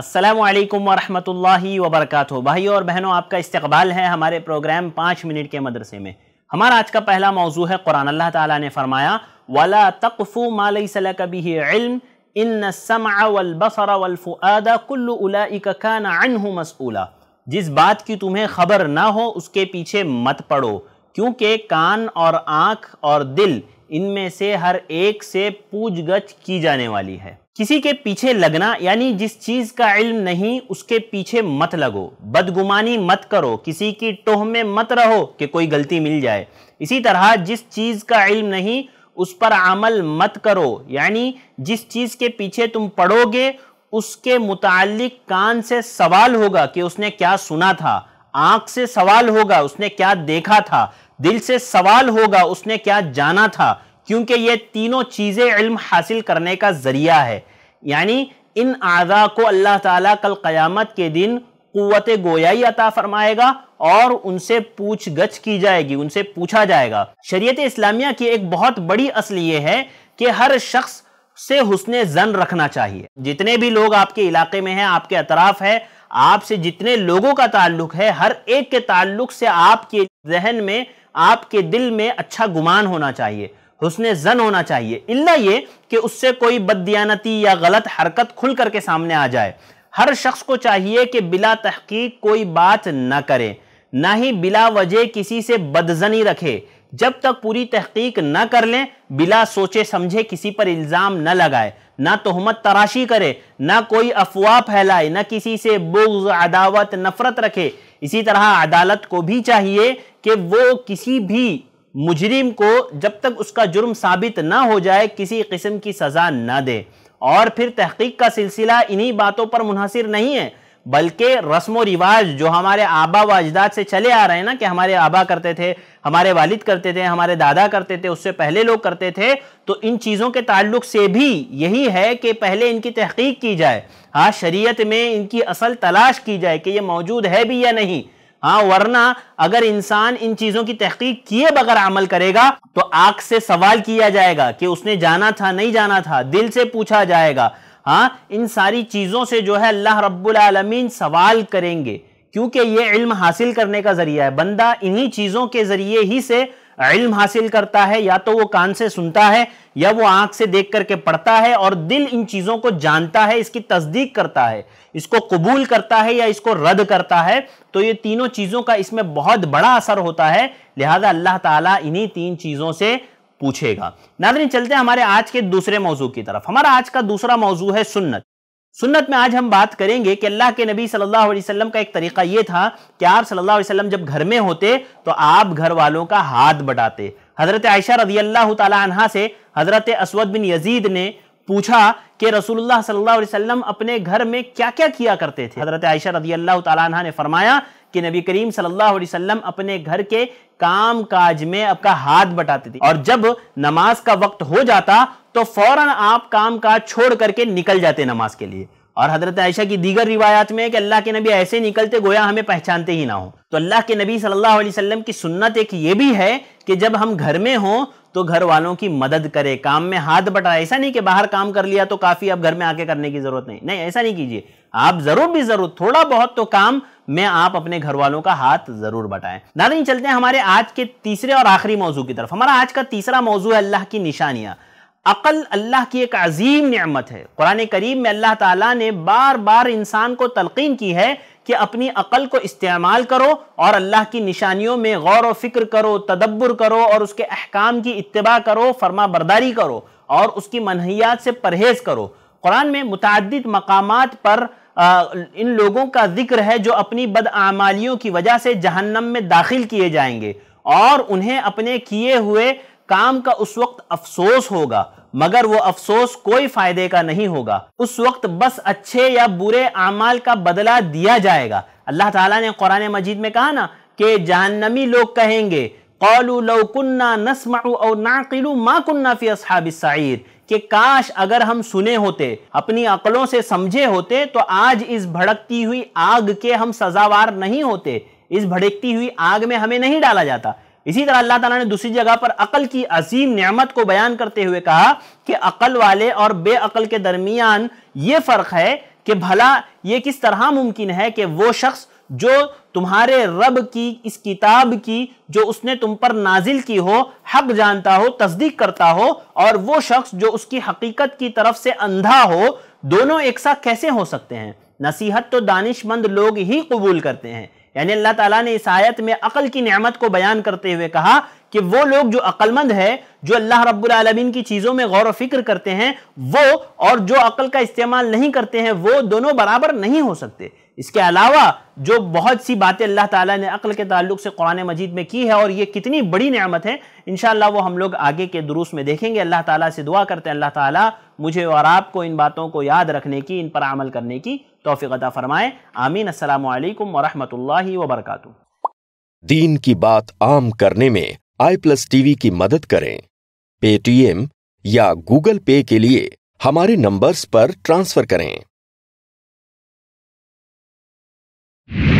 असलकम वरहमतुल्लाहि वबरकत भाई और बहनों आपका इस्तबाल है हमारे प्रोग्राम पाँच मिनट के मदरसे में हमारा आज का पहला मौजू है कुरान अल्लाह ताला ने फरमाया वला तकफ़ू मालई सलकबी इल्म इन समा वलफ़ुआदा मसूला जिस बात की तुम्हें खबर ना हो उसके पीछे मत पड़ो क्योंकि कान और आँख और दिल इनमें से हर एक से पूछ गछ की जाने वाली है किसी के पीछे लगना यानी जिस चीज का इल्म नहीं उसके पीछे मत लगो बदगुमानी मत करो किसी की टोह में मत रहो कि कोई गलती मिल जाए इसी तरह जिस चीज का इल्म नहीं उस पर अमल मत करो यानी जिस चीज के पीछे तुम पढ़ोगे उसके मुतालिक कान से सवाल होगा कि उसने क्या सुना था आंख से सवाल होगा उसने क्या देखा था दिल से सवाल होगा उसने क्या जाना था क्योंकि ये तीनों चीज़ें इल्म हासिल करने का ज़रिया है यानी इन आज़ा को अल्लाह ताला कल क़यामत के दिन क़वत गोयाई अता फरमाएगा और उनसे पूछ गछ की जाएगी उनसे पूछा जाएगा शरीयत इस्लामिया की एक बहुत बड़ी असल ये है कि हर शख्स से हुसने जन रखना चाहिए जितने भी लोग आपके इलाके में हैं आपके अतराफ है आपसे जितने लोगों का ताल्लुक है हर एक के ताल्लुक से आपके जहन में आपके दिल में अच्छा गुमान होना चाहिए हुसन जन होना चाहिए इल्ला ये कि उससे कोई बददियानती या गलत हरकत खुल करके सामने आ जाए हर शख्स को चाहिए कि बिला तहकीक कोई बात ना करे ना ही बिला वजह किसी से बदजनी रखे जब तक पूरी तहकीक न कर लें बिला सोचे समझे किसी पर इल्ज़ाम न लगाए ना तोहमत तराशी करे ना कोई अफवाह फैलाए ना किसी से बुग्ज अदावत नफ़रत रखे इसी तरह अदालत को भी चाहिए कि वो किसी भी मुजरिम को जब तक उसका जुर्म साबित ना हो जाए किसी किस्म की सज़ा ना दे और फिर तहकीक का सिलसिला इन्हीं बातों पर मुनहसर नहीं है बल्कि रस्म व रिवाज जो हमारे आबा व अजदाद से चले आ रहे हैं ना कि हमारे आबा करते थे हमारे वालिद करते थे हमारे दादा करते थे उससे पहले लोग करते थे तो इन चीज़ों के ताल्लुक से भी यही है कि पहले इनकी तहकीक की जाए हाँ शरीयत में इनकी असल तलाश की जाए कि ये मौजूद है भी या नहीं हाँ वरना अगर इंसान इन चीजों की तहकीक किए बगैर अमल करेगा तो आग से सवाल किया जाएगा कि उसने जाना था नहीं जाना था दिल से पूछा जाएगा हाँ इन सारी चीजों से जो है अल्लाह रब्बुल आलमीन सवाल करेंगे क्योंकि ये इल्म हासिल करने का जरिया है बंदा इन्हीं चीजों के जरिए ही से इल्म हासिल करता है या तो वो कान से सुनता है या वो आंख से देख करके पढ़ता है और दिल इन चीज़ों को जानता है इसकी तस्दीक करता है इसको कबूल करता है या इसको रद्द करता है तो ये तीनों चीज़ों का इसमें बहुत बड़ा असर होता है लिहाजा अल्लाह ताला इन्हीं तीन चीज़ों से पूछेगा नादरीन चलते हैं हमारे आज के दूसरे मौजू की तरफ हमारा आज का दूसरा मौजू है सुन्नत सुन्नत में आज हम बात करेंगे कि अल्लाह के नबी सल्लल्लाहु अलैहि वसल्लम का एक तरीका यह था कि आप सल्लल्लाहु अलैहि वसल्लम जब घर में होते तो आप घर वालों का हाथ बटाते हज़रत आयशा रजी अल्लाह तहा से हज़रत असवद बिन यजीद ने पूछा कि रसूलुल्लाह सल्लल्लाहु अलैहि वसल्लम अपने घर में क्या क्या किया करते थे हज़रत आयशा रजी अल्लाह तहा ने फरमाया कि नबी करीम सल्लल्लाहु अलैहि वसल्लम अपने घर के काम काज में आपका हाथ बटाते थे और जब नमाज का वक्त हो जाता तो फौरन आप काम काज छोड़ करके निकल जाते नमाज के लिए और हजरत आयशा की दीगर रिवायात में कि अल्लाह के नबी ऐसे निकलते गोया हमें पहचानते ही ना हो तो अल्लाह के नबी सल्लल्लाहु अलैहि वसल्लम की सुन्नत एक ये भी है कि जब हम घर में हों तो घर वालों की मदद करें काम में हाथ बटाए ऐसा नहीं कि बाहर काम कर लिया तो काफ़ी अब घर में आके करने की ज़रूरत नहीं नहीं ऐसा नहीं कीजिए आप ज़रूर भी ज़रूर थोड़ा बहुत तो काम में आप अपने घर वालों का हाथ ज़रूर बटाएं नादिन चलते हैं हमारे आज के तीसरे और आखिरी मौजू की तरफ हमारा आज का तीसरा मौजू है अल्लाह की निशानियां अकल अल्लाह की एक अजीम नमत है कुरान करीम में अल्लाह ताला ने बार बार इंसान को तलकीन की है कि अपनी अकल को इस्तेमाल करो और अल्लाह की निशानियों में गौर व फिक्र करो तदब्बर करो और उसके अहकाम की इतबा करो फर्मा बरदारी करो और उसकी मनहियात से परहेज़ करो कुरान में मुतद मकाम पर आ, इन लोगों का जिक्र है जो अपनी बदआमालियों की वजह से जहन्नम में दाखिल किए जाएंगे और उन्हें अपने किए हुए काम का उस वक्त अफसोस होगा मगर वो अफसोस कोई फायदे का नहीं होगा उस वक्त बस अच्छे या बुरे अमाल का बदला दिया जाएगा अल्लाह ताला ने कुरान मजीद में कहा ना कि जहन्नमी लोग कहेंगे कि काश अगर हम सुने होते अपनी अकलों से समझे होते तो आज इस भड़कती हुई आग के हम सजावार नहीं होते इस भड़कती हुई आग में हमें नहीं डाला जाता इसी तरह अल्लाह ताला ने दूसरी जगह पर अकल की अजीम नियामत को बयान करते हुए कहा कि अकल वाले और बेअकल के दरमियान ये फ़र्क है कि भला ये किस तरह मुमकिन है कि वो शख्स जो तुम्हारे रब की इस किताब की जो उसने तुम पर नाजिल की हो हक जानता हो तस्दीक करता हो और वो शख्स जो उसकी हकीकत की तरफ से अंधा हो दोनों एक साथ कैसे हो सकते हैं नसीहत तो दानिशमंद लोग ही कबूल करते हैं यानी अल्लाह ताला ने इस आयत में अकल की नेमत को बयान करते हुए कहा कि वो लोग जो अक्लमंद है जो अल्लाह रब्बुल की चीज़ों में गौर व फिक्र करते हैं वो और जो अकल का इस्तेमाल नहीं करते हैं वो दोनों बराबर नहीं हो सकते इसके अलावा जो बहुत सी बातें अल्लाह ताला ने अक्ल के ताल्लुक से कुरान मजीद में की है और ये कितनी बड़ी नियामत है इन वो हम लोग आगे के दुरुस्त में देखेंगे अल्लाह ताला से दुआ करते हैं अल्लाह ताला मुझे और आपको इन बातों को याद रखने की इन पर अमल करने की तोफ़ीक़ता फ़रमाएँ आमीन असल वरहमल वबरक दीन की बात आम करने में आई प्लस टीवी की मदद करें पेटीएम या गूगल पे के लिए हमारे नंबर्स पर ट्रांसफ़र करें you